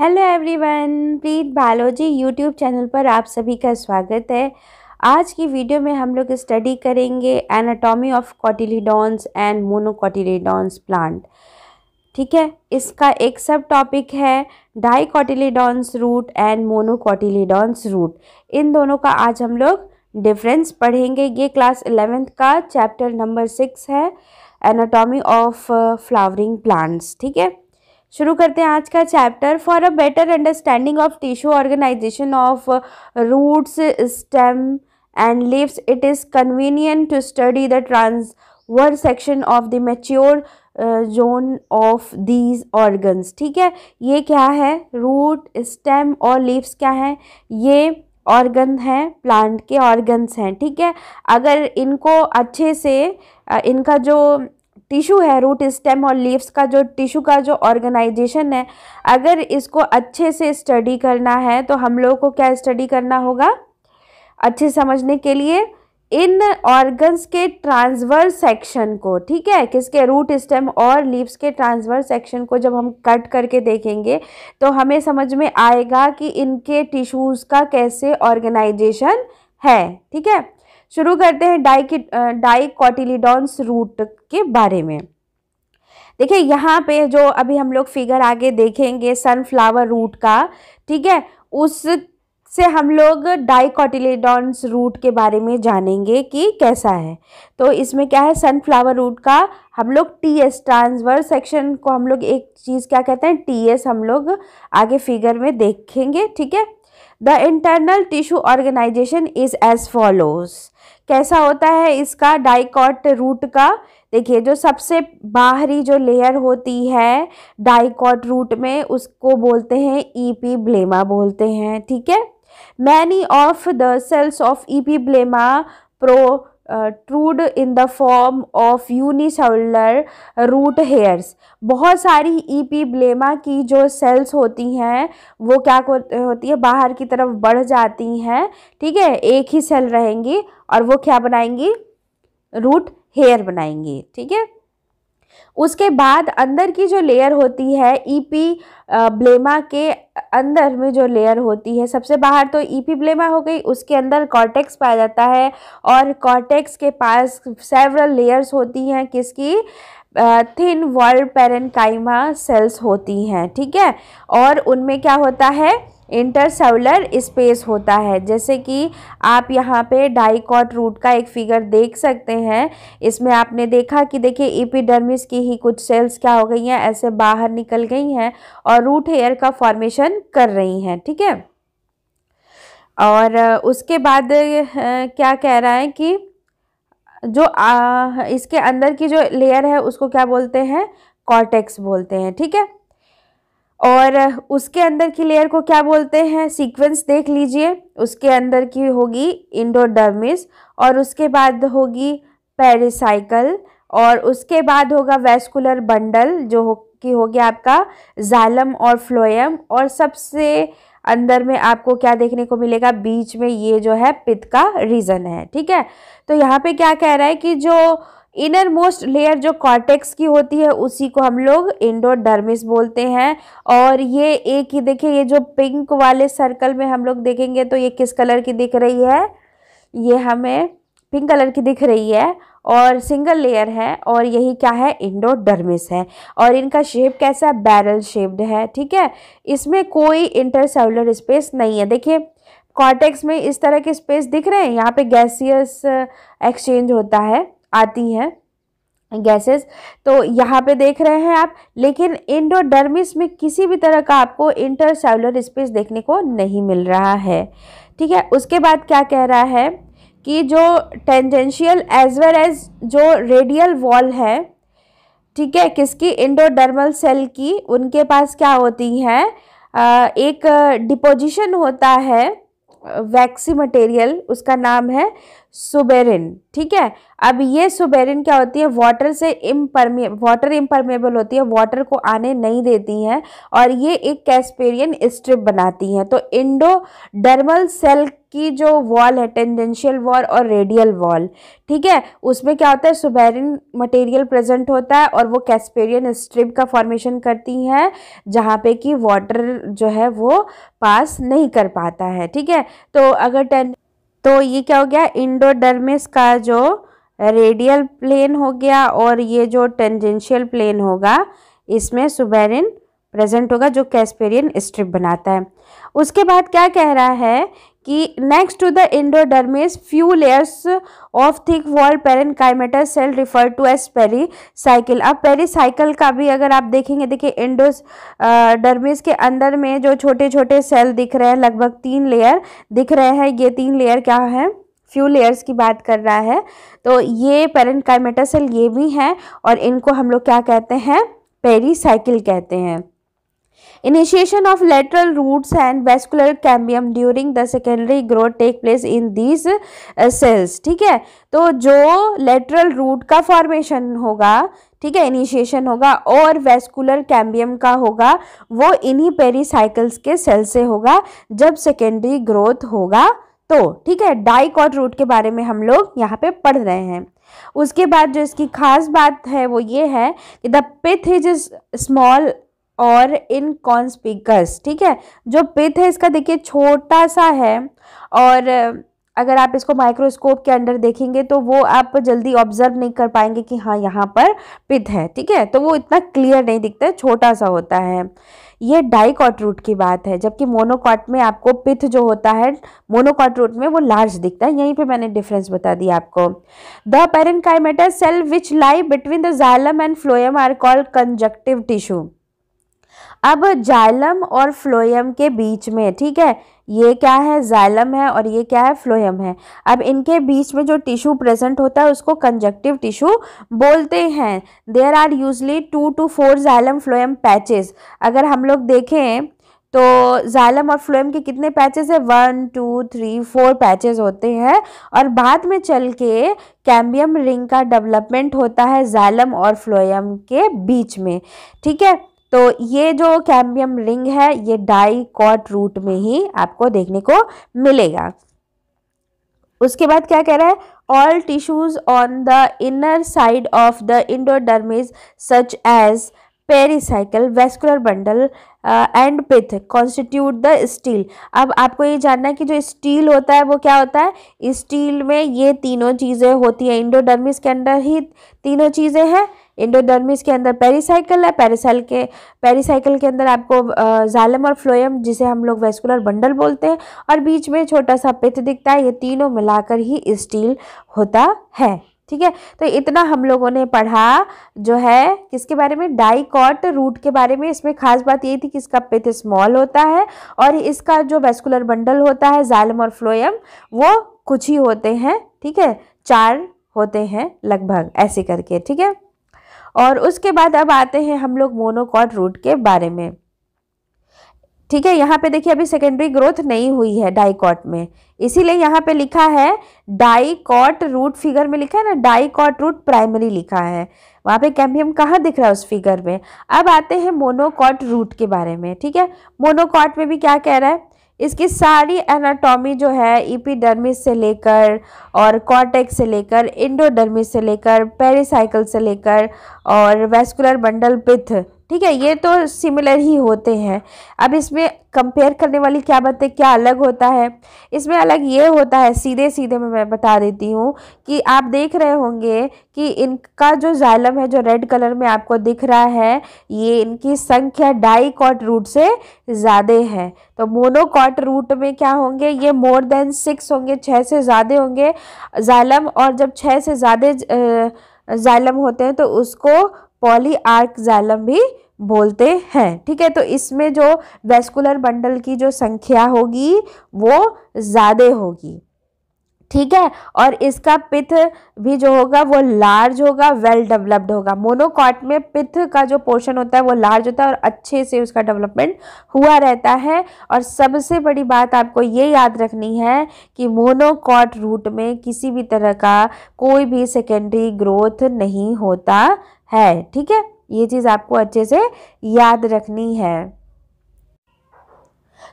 Hello everyone Preet biology YouTube channel पर आप सभी का स्वागत है आज की वीडियो में हम लोग स्टडी करेंगे anatomy of cotyledons and monocotyledons plant ठीक है इसका एक सब टॉपिक है cotyledons root and monocotyledons root इन दोनों का आज हम लोग डिफरेंस पढ़ेंगे ये क्लास एलेवेंथ का चैप्टर नंबर सिक्स है एनाटॉमी ऑफ फ्लावरिंग प्लांट्स ठीक है शुरू करते हैं आज का chapter for a better understanding of tissue organisation of roots stem and leaves it is convenient to study the transverse section of the mature zone of these organs ठीक है ये क्या है रूट स्टेम और लीव्स क्या हैं ये organ हैं प्लांट के ऑर्गन्स हैं ठीक है अगर इनको अच्छे से इनका जो टिशू है रूट स्टेम और लीव्स का जो टिशू का जो ऑर्गेनाइजेशन है अगर इसको अच्छे से स्टडी करना है तो हम लोगों को क्या स्टडी करना होगा अच्छे समझने के लिए इन ऑर्गन्स के ट्रांसवर्स सेक्शन को ठीक है किसके रूट स्टेम और लीव्स के ट्रांसवर्स सेक्शन को जब हम कट करके देखेंगे तो हमें समझ में आएगा कि इनके टिश्यूज़ का कैसे ऑर्गेनाइजेशन है ठीक है शुरू करते हैं डाई डाइकॉटिलीडॉन्स रूट के बारे में देखिए यहाँ पे जो अभी हम लोग फिगर आगे देखेंगे सनफ्लावर रूट का ठीक है उस से हम लोग डाइकॉटिलेडॉन्स रूट के बारे में जानेंगे कि कैसा है तो इसमें क्या है सनफ्लावर रूट का हम लोग टी एस ट्रांसवर सेक्शन को हम लोग एक चीज़ क्या कहते हैं टी एस हम लोग आगे फिगर में देखेंगे ठीक है the internal tissue organisation is as follows कैसा होता है इसका डाइकॉट रूट का देखिए जो सबसे बाहरी जो लेयर होती है डाइकॉट रूट में उसको बोलते हैं ईपी e ब्लेमा बोलते हैं ठीक है many of the cells of epiblema protrude in the form of unicellular root hairs बहुत सारी ईपी e ब्लेमा की जो सेल्स होती हैं वो क्या होती है बाहर की तरफ बढ़ जाती हैं ठीक है एक ही सेल रहेंगी और वो क्या बनाएंगी रूट हेयर बनाएंगी ठीक है उसके बाद अंदर की जो लेयर होती है ईपी e uh, ब्लेमा के अंदर में जो लेयर होती है सबसे बाहर तो ईपीब्लेमा हो गई उसके अंदर कॉर्टेक्स पाया जाता है और कॉर्टेक्स के पास सेवरल लेयर्स होती हैं किसकी थिन वॉल्ड पेरेनकाइमा सेल्स होती हैं ठीक है और उनमें क्या होता है इंटरसेलुलर स्पेस होता है जैसे कि आप यहाँ पे डाइकॉट रूट का एक फिगर देख सकते हैं इसमें आपने देखा कि देखिए एपिडर्मिस की ही कुछ सेल्स क्या हो गई हैं ऐसे बाहर निकल गई हैं और रूट हेयर का फॉर्मेशन कर रही हैं ठीक है और उसके बाद क्या कह रहा है कि जो आ, इसके अंदर की जो लेयर है उसको क्या बोलते हैं कॉर्टेक्स बोलते हैं ठीक है और उसके अंदर की लेयर को क्या बोलते हैं सीक्वेंस देख लीजिए उसके अंदर की होगी इंडोडर्मिस और उसके बाद होगी पेरिसाइकल और उसके बाद होगा वेस्कुलर बंडल जो हो कि हो गया आपका जालम और फ्लोएम और सबसे अंदर में आपको क्या देखने को मिलेगा बीच में ये जो है पित्त का रीज़न है ठीक है तो यहाँ पे क्या कह रहा है कि जो इनर मोस्ट लेयर जो कॉर्टेक्स की होती है उसी को हम लोग इंडोडर्मिस बोलते हैं और ये एक ही देखिए ये जो पिंक वाले सर्कल में हम लोग देखेंगे तो ये किस कलर की दिख रही है ये हमें पिंक कलर की दिख रही है और सिंगल लेयर है और यही क्या है इंडोडर्मिस है और इनका शेप कैसा है बैरल शेप्ड है ठीक है इसमें कोई इंटरसेलुलर स्पेस नहीं है देखिए कॉर्टेक्स में इस तरह के स्पेस दिख रहे हैं यहाँ पे गैसियस एक्सचेंज होता है आती हैं गैसेस तो यहाँ पे देख रहे हैं आप लेकिन इंडोडर्मिस में किसी भी तरह का आपको इंटरसेलुलर स्पेस देखने को नहीं मिल रहा है ठीक है उसके बाद क्या कह रहा है कि जो टेंजेंशियल एज वेल एज जो रेडियल वॉल है ठीक है किसकी इंडोडर्मल सेल की उनके पास क्या होती हैं एक डिपोजिशन होता है वैक्सी मटेरियल उसका नाम है सुबेरिन ठीक है अब ये सुबेरिन क्या होती है वाटर से इम्परमे वाटर इम्परमेबल होती है वाटर को आने नहीं देती हैं और ये एक कैस्पेरियन स्ट्रिप बनाती हैं तो इंडो डर्मल सेल की जो वॉल है टेंडेंशियल वॉल और रेडियल वॉल ठीक है उसमें क्या होता है सुबेरिन मटेरियल प्रेजेंट होता है और वो कैस्पेरियन स्ट्रिप का फॉर्मेशन करती हैं जहाँ पे कि वाटर जो है वो पास नहीं कर पाता है ठीक है तो अगर टेंड तो ये क्या हो गया इंडोडर्मिस का जो रेडियल प्लेन हो गया और ये जो टेंजेंशियल प्लेन होगा इसमें सुबेरिन प्रेजेंट होगा जो कैस्पेरियन स्ट्रिप बनाता है उसके बाद क्या कह रहा है कि next to the endodermis few layers of thick wall parenchymatous cell refer to peri pericycle अब पेरीसाइकिल का भी अगर आप देखेंगे देखिए इंडोस डर्मिस के अंदर में जो छोटे छोटे सेल दिख रहे हैं लगभग तीन लेयर दिख रहे हैं ये तीन लेयर क्या है फ्यू लेयर्स की बात कर रहा है तो ये पेरेंट सेल ये भी हैं और इनको हम लोग क्या कहते हैं पेरीसाइकिल कहते हैं Initiation of lateral roots and vascular cambium during the secondary growth take place in these uh, cells. ठीक है तो जो lateral root का formation होगा ठीक है इनिशिएशन होगा और वेस्कुलर कैम्बियम का होगा वो इन्हीं पेरीसाइकिल्स के सेल से होगा जब सेकेंडरी ग्रोथ होगा तो ठीक है डाइकॉट रूट के बारे में हम लोग यहाँ पे पढ़ रहे हैं उसके बाद जो इसकी खास बात है वो ये है कि द पिथ इज स्मॉल और इन कॉन्स्पीकर्स ठीक है जो पिथ है इसका देखिए छोटा सा है और अगर आप इसको माइक्रोस्कोप के अंडर देखेंगे तो वो आप जल्दी ऑब्जर्व नहीं कर पाएंगे कि हाँ यहाँ पर पिथ है ठीक है तो वो इतना क्लियर नहीं दिखता है छोटा सा होता है ये डाइकॉट रूट की बात है जबकि मोनोकॉट में आपको पिथ जो होता है मोनोकॉट रूट में वो लार्ज दिखता है यहीं पे मैंने डिफरेंस बता दिया आपको the parenchymatous cell which lie between the xylem and phloem are called conjunctive tissue अब जाइलम और फ्लोयम के बीच में ठीक है ये क्या है जाइलम है और ये क्या है फ्लोयम है अब इनके बीच में जो टिश्यू प्रेजेंट होता है उसको कंजक्टिव टिश्यू बोलते हैं there are usually two to four xylem phloem patches अगर हम लोग देखें तो जालम और फ्लोएम के कितने पैचेस है one two three four patches होते हैं और बाद में चल के कैम्बियम रिंग का डेवलपमेंट होता है जाइलम और फ्लोएम के बीच में ठीक है तो ये जो कैम्बियम रिंग है ये डाई कॉट रूट में ही आपको देखने को मिलेगा उसके बाद क्या कह रहा है all tissues on the inner side of the endodermis such as pericycle vascular bundle and pith constitute the stele अब आपको ये जानना है कि जो स्टील होता है वो क्या होता है स्टील में ये तीनों चीज़ें होती हैं इंडोडर्मिस के अंदर ही तीनों चीज़ें हैं इंडोडर्मिस के अंदर पेरीसाइकिल है पेरिसाइल के पेरीसाइकिल के अंदर आपको जालम और फ्लोएम जिसे हम लोग वेस्कुलर बंडल बोलते हैं और बीच में छोटा सा पित्त दिखता है ये तीनों मिलाकर ही स्टील होता है ठीक है तो इतना हम लोगों ने पढ़ा जो है किसके बारे में डाइकॉट रूट के बारे में इसमें खास बात यही थी कि इसका पिथ स्मॉल होता है और इसका जो वेस्कुलर बंडल होता है जालम और फ्लोएम वो कुछ ही होते हैं ठीक है चार होते हैं लगभग ऐसे करके ठीक है और उसके बाद अब आते हैं हम लोग मोनोकॉट रूट के बारे में ठीक है यहाँ पे देखिए अभी सेकेंडरी ग्रोथ नहीं हुई है डाइकॉट में इसीलिए यहाँ पे लिखा है डाइकॉट रूट फिगर में लिखा है ना डाइकॉट रूट प्राइमरी लिखा है वहाँ पे कैम्बियम कहाँ दिख रहा है उस फिगर में अब आते हैं मोनोकॉट रूट के बारे में ठीक है मोनोकॉट में भी क्या कह रहा है इसकी सारी एनाटॉमी जो है ईपीडर्मिस से लेकर और कॉर्टेक्स से लेकर इंडोडर्मिस से लेकर पेरिसाइकल से लेकर और वेस्कुलर बंडल पिथ ठीक है ये तो सिमिलर ही होते हैं अब इसमें कंपेयर करने वाली क्या बात है क्या अलग होता है इसमें अलग ये होता है सीधे सीधे में मैं बता देती हूँ कि आप देख रहे होंगे कि इनका जो जाइलम है जो रेड कलर में आपको दिख रहा है ये इनकी संख्या डाईकॉट रूट से ज़्यादा है तो मोनोकॉट रूट में क्या होंगे ये मोर देन सिक्स होंगे छः से ज़्यादा होंगे जालम और जब छः से ज़्यादा जालम होते हैं तो उसको पॉली जैलम भी बोलते हैं ठीक है तो इसमें जो वेस्कुलर बंडल की जो संख्या होगी वो ज़्यादा होगी ठीक है और इसका पिथ भी जो होगा वो लार्ज होगा वेल डेवलप्ड होगा मोनोकॉट में पिथ का जो पोर्शन होता है वो लार्ज होता है और अच्छे से उसका डेवलपमेंट हुआ रहता है और सबसे बड़ी बात आपको ये याद रखनी है कि मोनोकॉट रूट में किसी भी तरह का कोई भी सेकेंडरी ग्रोथ नहीं होता है ठीक है ये चीज़ आपको अच्छे से याद रखनी है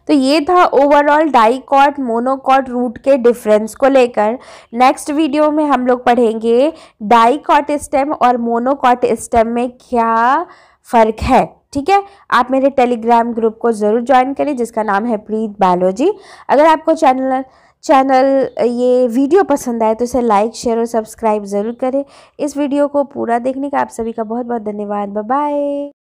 तो ये था ओवरऑल डाइकॉट मोनोकॉट रूट के डिफरेंस को लेकर नेक्स्ट वीडियो में हम लोग पढ़ेंगे डाइकॉट स्टेम और मोनोकॉट स्टेम में क्या फ़र्क है ठीक है आप मेरे टेलीग्राम ग्रुप को ज़रूर ज्वाइन करें जिसका नाम है प्रीत बायोलॉजी अगर आपको चैनल चैनल ये वीडियो पसंद आए तो इसे लाइक शेयर और सब्सक्राइब ज़रूर करें इस वीडियो को पूरा देखने का आप सभी का बहुत बहुत धन्यवाद बाय